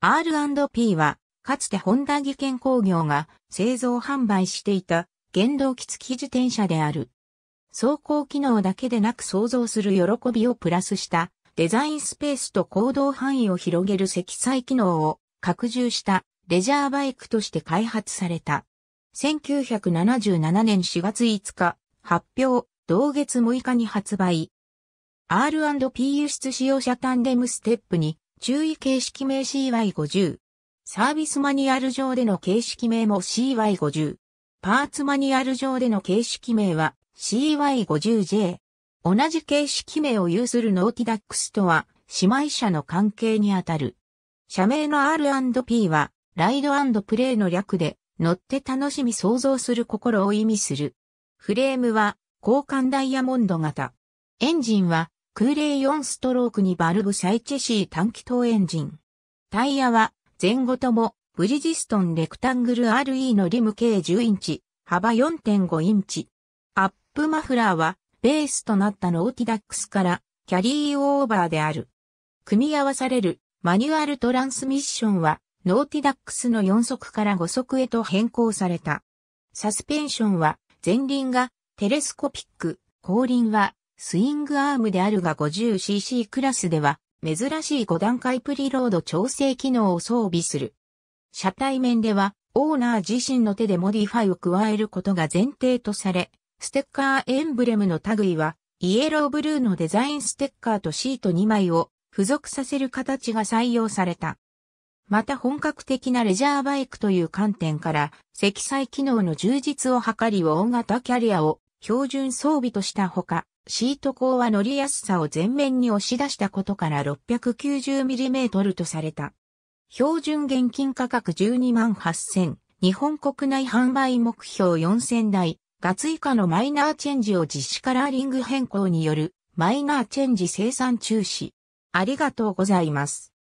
R&P は、かつてホンダ技研工業が製造販売していた原動機付き自転車である。走行機能だけでなく想像する喜びをプラスしたデザインスペースと行動範囲を広げる積載機能を拡充したレジャーバイクとして開発された。1977年4月5日発表、同月6日に発売。R&P 輸出使用者タンデムステップに注意形式名 CY50。サービスマニュアル上での形式名も CY50。パーツマニュアル上での形式名は CY50J。同じ形式名を有するノーティダックスとは姉妹社の関係にあたる。社名の R&P はライドプレイの略で乗って楽しみ想像する心を意味する。フレームは交換ダイヤモンド型。エンジンは空冷4ストロークにバルブチェシー短気筒エンジン。タイヤは前後ともブリジストンレクタングル RE のリム計10インチ、幅4.5インチ。アップマフラーはベースとなったノーティダックスからキャリーオーバーである。組み合わされるマニュアルトランスミッションはノーティダックスの4速から5速へと変更された。サスペンションは前輪がテレスコピック、後輪はスイングアームであるが 50cc クラスでは、珍しい5段階プリロード調整機能を装備する。車体面では、オーナー自身の手でモディファイを加えることが前提とされ、ステッカーエンブレムの類は、イエローブルーのデザインステッカーとシート2枚を付属させる形が採用された。また本格的なレジャーバイクという観点から、積載機能の充実を図り大型キャリアを標準装備としたほか、シート高は乗りやすさを前面に押し出したことから 690mm とされた。標準現金価格12万8000、日本国内販売目標4000台、が追加のマイナーチェンジを実施カラーリング変更によるマイナーチェンジ生産中止。ありがとうございます。